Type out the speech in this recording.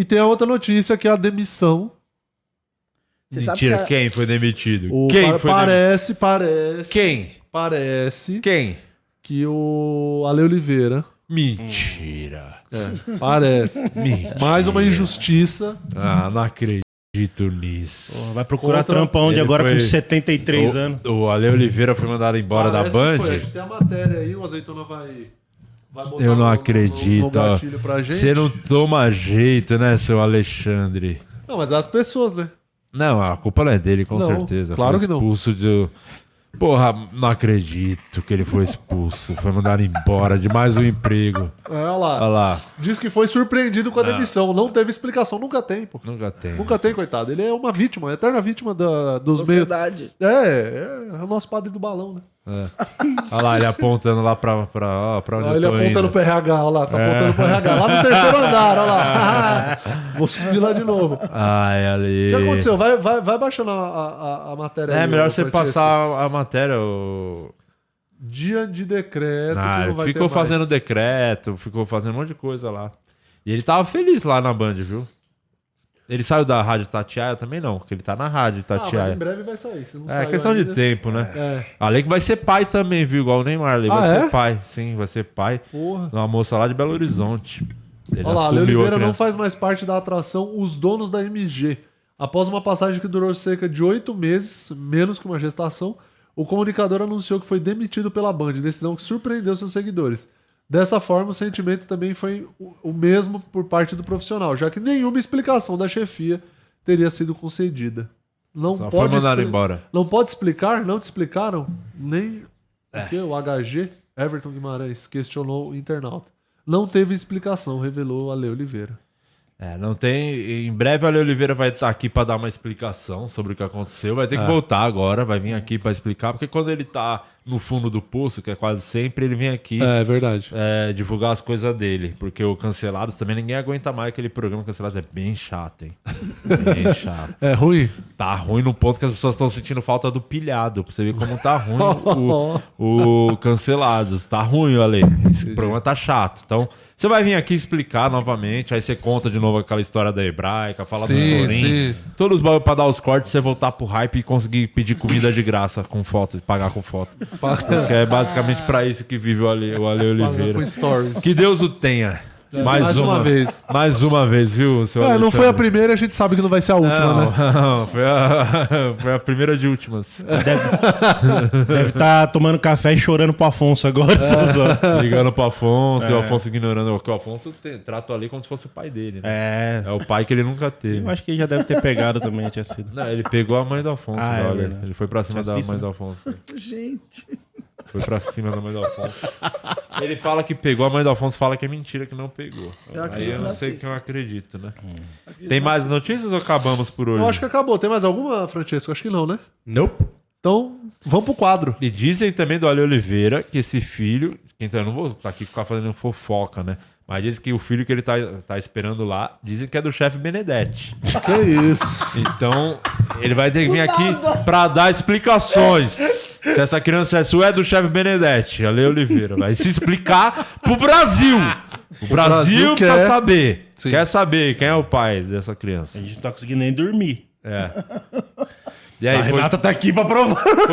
E tem a outra notícia que é a demissão. Você Mentira, a... quem foi demitido? O... Quem Par foi parece, parece. Quem? Parece. Quem? Que o Ale Oliveira. Mentira. É, parece. Mentira. Mais uma injustiça. Ah, não acredito. nisso. vai procurar Outra... trampa onde agora foi... com 73 o, anos. O Ale Oliveira foi mandado embora Parece da Band. Que foi. A gente tem a matéria aí, o Azeitona vai eu não no, acredito. Você não toma jeito, né, seu Alexandre? Não, mas é as pessoas, né? Não, a culpa não é dele, com não, certeza. Claro foi que não. Expulso de. Porra, não acredito que ele foi expulso. Foi mandado embora de mais um emprego. É, olha lá. Olha lá. Diz que foi surpreendido com a demissão. Não teve explicação. Nunca tem, pô. Nunca tem. Nunca tem, coitado. Ele é uma vítima, eterna vítima da, dos meios. Sociedade. é, é, é o nosso padre do balão, né? É. Olha lá, ele apontando lá pra, pra, ó, pra onde Olha, ele eu tô apontando indo. pro RH, olha lá, tá é. apontando pro RH, lá no terceiro andar, olha lá. Vou subir lá de novo. Ai, ali. O que aconteceu? Vai, vai, vai baixando a, a, a matéria É aí, melhor você passar a matéria, o... Dia de decreto. Ah, que não vai ficou ter fazendo mais. decreto, ficou fazendo um monte de coisa lá. E ele tava feliz lá na Band, viu? Ele saiu da Rádio Tatiaia também não, porque ele tá na Rádio Tatiaia. Ah, mas em breve vai sair. é questão ainda. de tempo, né? É. Além que vai ser pai também, viu? Igual o Neymar. Ele vai ah, ser é? pai, sim, vai ser pai. Porra. Uma moça lá de Belo Horizonte. Ele Olha lá, Léo Oliveira não faz mais parte da atração Os Donos da MG. Após uma passagem que durou cerca de oito meses, menos que uma gestação, o comunicador anunciou que foi demitido pela Band, decisão que surpreendeu seus seguidores. Dessa forma, o sentimento também foi o mesmo por parte do profissional, já que nenhuma explicação da chefia teria sido concedida. Não Só pode embora. Não pode explicar, não te explicaram, nem é. o HG, Everton Guimarães, questionou o internauta. Não teve explicação, revelou a Lei Oliveira. É, não tem. Em breve a Ale Oliveira vai estar tá aqui para dar uma explicação sobre o que aconteceu. Vai ter que é. voltar agora, vai vir aqui para explicar, porque quando ele tá no fundo do poço, que é quase sempre, ele vem aqui. É, é verdade. É, divulgar as coisas dele. Porque o Cancelados também ninguém aguenta mais aquele programa Cancelados. É bem chato, hein? Bem chato. é ruim? Tá ruim no ponto que as pessoas estão sentindo falta do pilhado. Pra você ver como tá ruim o, o cancelados. Tá ruim, Ale. Esse programa tá chato. Então, você vai vir aqui explicar novamente. Aí você conta de novo aquela história da hebraica, fala sim, do Sorin. Todos os bagulho pra dar os cortes, você voltar pro hype e conseguir pedir comida de graça com foto, pagar com foto. que é basicamente para isso que vive o Ale, o Ale Oliveira. Que Deus o tenha. Né? Mais, uma. uma. vez. Mais uma vez, viu, seu é, Não foi a primeira, a gente sabe que não vai ser a última, não, né? Não, foi a, foi a primeira de últimas. Deve estar tá tomando café e chorando pro Afonso agora, é. Ligando pro Afonso, é. o Afonso ignorando. Porque o Afonso trata ali como se fosse o pai dele, né? É. É o pai que ele nunca teve. Eu acho que ele já deve ter pegado também, tinha sido. Não, ele pegou a mãe do Afonso, ah, é ele foi pra cima da mãe né? do Afonso. Gente. Foi pra cima da mãe do Afonso. Ele fala que pegou, a mãe do Afonso fala que é mentira, que não pegou. Eu Aí eu não sei que eu acredito, né? Hum. Tem mais notícias ou acabamos por hoje? Eu acho que acabou. Tem mais alguma, Francesco? Acho que não, né? Nope. Então, vamos pro quadro. E dizem também do Ali Oliveira que esse filho. Então, eu não vou estar tá aqui ficar fazendo fofoca, né? Mas dizem que o filho que ele tá, tá esperando lá, dizem que é do chefe Benedetti. Que isso? Então, ele vai ter que vir aqui para dar explicações. Se essa criança é sua, é do chefe Benedetti, Ale Oliveira. Vai se explicar pro Brasil. O, o Brasil, Brasil quer... precisa saber. Sim. Quer saber quem é o pai dessa criança. A gente não tá conseguindo nem dormir. É. E aí, a foi... Renata tá aqui pra provar. Foi